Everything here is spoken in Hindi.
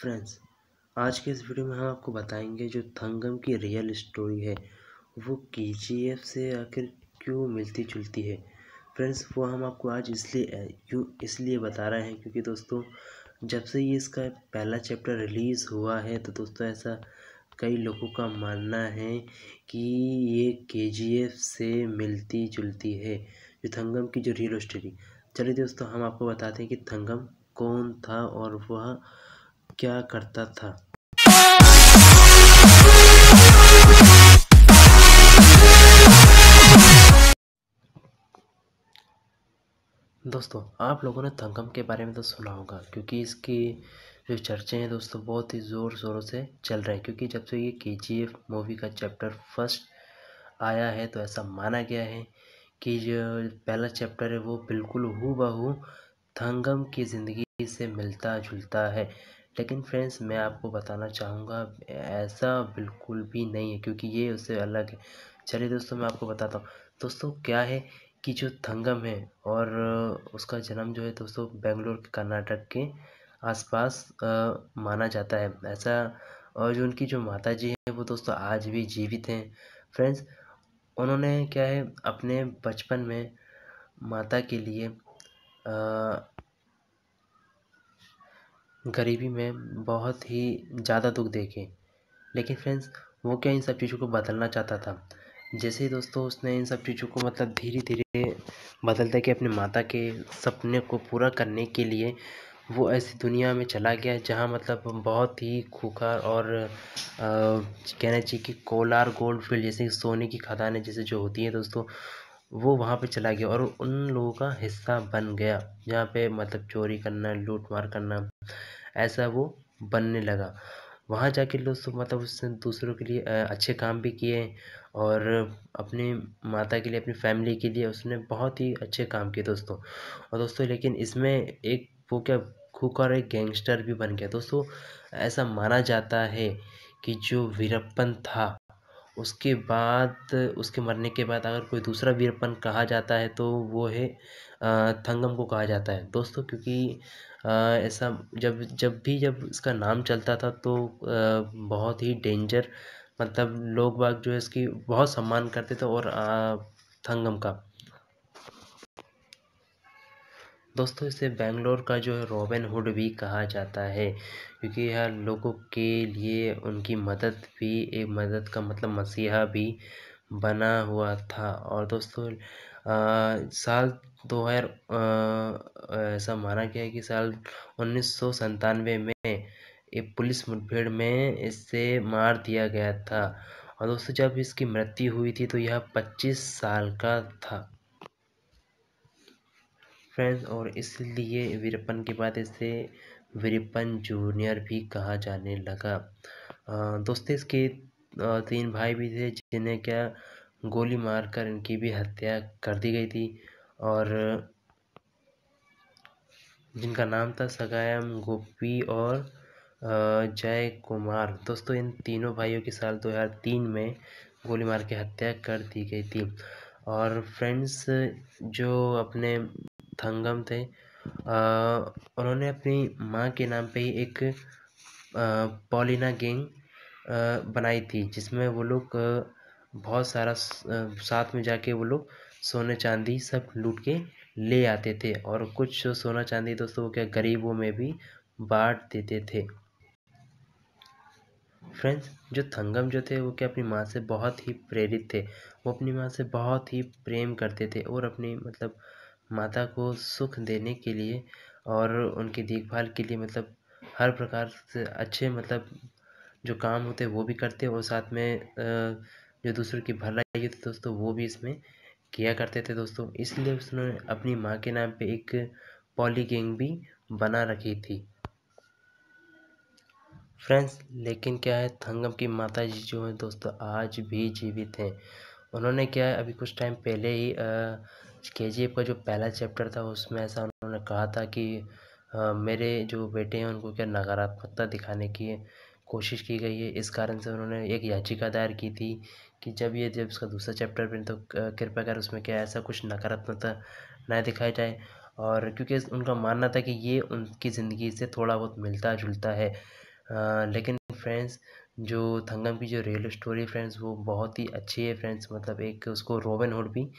फ्रेंड्स आज के इस वीडियो में हम आपको बताएंगे जो थंगम की रियल स्टोरी है वो के से आखिर क्यों मिलती जुलती है फ्रेंड्स वो हम आपको आज इसलिए क्यों इसलिए बता रहे हैं क्योंकि दोस्तों जब से ये इसका पहला चैप्टर रिलीज़ हुआ है तो दोस्तों ऐसा कई लोगों का मानना है कि ये के से मिलती जुलती है जो थंगम की जो रियल स्टोरी चलिए दोस्तों हम आपको बताते हैं कि थंगम कौन था और वह क्या करता था दोस्तों आप लोगों ने थंगम के बारे में तो सुना होगा क्योंकि इसकी जो चर्चे हैं दोस्तों बहुत ही ज़ोर शोरों से चल रहे हैं क्योंकि जब से ये के जी एफ मूवी का चैप्टर फर्स्ट आया है तो ऐसा माना गया है कि जो पहला चैप्टर है वो बिल्कुल हु बहू थंगम की ज़िंदगी से मिलता जुलता है लेकिन फ्रेंड्स मैं आपको बताना चाहूँगा ऐसा बिल्कुल भी नहीं है क्योंकि ये उससे अलग है चलिए दोस्तों मैं आपको बताता हूँ दोस्तों क्या है कि जो थंगम है और उसका जन्म जो है दोस्तों बेंगलोर के कर्नाटक के आसपास माना जाता है ऐसा और जो उनकी जो माता जी हैं वो दोस्तों आज भी जीवित हैं फ्रेंड्स उन्होंने क्या है अपने बचपन में माता के लिए आ, गरीबी में बहुत ही ज़्यादा दुख देखे लेकिन फ्रेंड्स वो क्या इन सब चीज़ों को बदलना चाहता था जैसे ही दोस्तों उसने इन सब चीज़ों को मतलब धीरे धीरे बदलते कि अपने माता के सपने को पूरा करने के लिए वो ऐसी दुनिया में चला गया जहाँ मतलब बहुत ही खूखार और कहना चाहिए कि कोलार गोल्ड फील्ड जैसे सोने की खदानें जैसे जो होती हैं दोस्तों वो वहाँ पे चला गया और उन लोगों का हिस्सा बन गया जहाँ पे मतलब चोरी करना लूट मार करना ऐसा वो बनने लगा वहाँ जाके लोग सब मतलब उसने दूसरों के लिए अच्छे काम भी किए और अपने माता के लिए अपनी फैमिली के लिए उसने बहुत ही अच्छे काम किए दोस्तों और दोस्तों लेकिन इसमें एक वो क्या कुक और एक गैंगस्टर भी बन गया दोस्तों ऐसा माना जाता है कि जो वीरप्पन था उसके बाद उसके मरने के बाद अगर कोई दूसरा वीरपन कहा जाता है तो वो है थंगम को कहा जाता है दोस्तों क्योंकि ऐसा जब जब भी जब इसका नाम चलता था तो बहुत ही डेंजर मतलब लोग बाग जो है इसकी बहुत सम्मान करते थे और थंगम का दोस्तों इसे बेंगलोर का जो है रॉबिन हुड भी कहा जाता है क्योंकि यह लोगों के लिए उनकी मदद भी एक मदद का मतलब मसीहा भी बना हुआ था और दोस्तों आ, साल दो हज़ार ऐसा माना गया कि साल उन्नीस सौ संतानवे में एक पुलिस मुठभेड़ में इसे मार दिया गया था और दोस्तों जब इसकी मृत्यु हुई थी तो यह पच्चीस साल का था फ्रेंड्स और इसलिए वीरप्पन के बाद इसे वीरप्पन जूनियर भी कहा जाने लगा दोस्तों इसके तीन भाई भी थे जिन्हें क्या गोली मारकर इनकी भी हत्या कर दी गई थी और जिनका नाम था सगायम गोपी और जय कुमार दोस्तों इन तीनों भाइयों की साल 2003 में गोली मार के हत्या कर दी गई थी और फ्रेंड्स जो अपने थंगम थे उन्होंने अपनी माँ के नाम पे ही एक पॉलिना गेंग बनाई थी जिसमें वो लोग बहुत सारा साथ में जाके वो लोग सोने चांदी सब लूट के ले आते थे और कुछ सोना चांदी दोस्तों क्या गरीबों में भी बांट देते थे फ्रेंड्स जो थंगम जो थे वो क्या अपनी माँ से बहुत ही प्रेरित थे वो अपनी माँ से बहुत ही प्रेम करते थे और अपनी मतलब माता को सुख देने के लिए और उनकी देखभाल के लिए मतलब हर प्रकार से अच्छे मतलब जो काम होते हैं वो भी करते और साथ में जो दूसरों की भलाई होती दोस्तों वो भी इसमें किया करते थे दोस्तों इसलिए उसने अपनी माँ के नाम पे एक पॉली गैंग भी बना रखी थी फ्रेंड्स लेकिन क्या है थंगम की माता जी जो हैं दोस्तों आज भी जीवित हैं उन्होंने क्या है अभी कुछ टाइम पहले ही के जी एफ का जो पहला चैप्टर था उसमें ऐसा उन्होंने कहा था कि मेरे जो बेटे हैं उनको क्या नकारात्मकता दिखाने की कोशिश की गई है इस कारण से उन्होंने एक याचिका दायर की थी कि जब ये जब इसका दूसरा चैप्टर बने तो कृपया कर उसमें क्या ऐसा कुछ नकारात्मकता ना दिखाया जाए और क्योंकि उनका मानना था कि ये उनकी ज़िंदगी से थोड़ा बहुत मिलता जुलता है आ, लेकिन फ्रेंड्स जो थंगम की जो रियल स्टोरी फ्रेंड्स वो बहुत ही अच्छी है फ्रेंड्स मतलब एक उसको रॉबिन हुड भी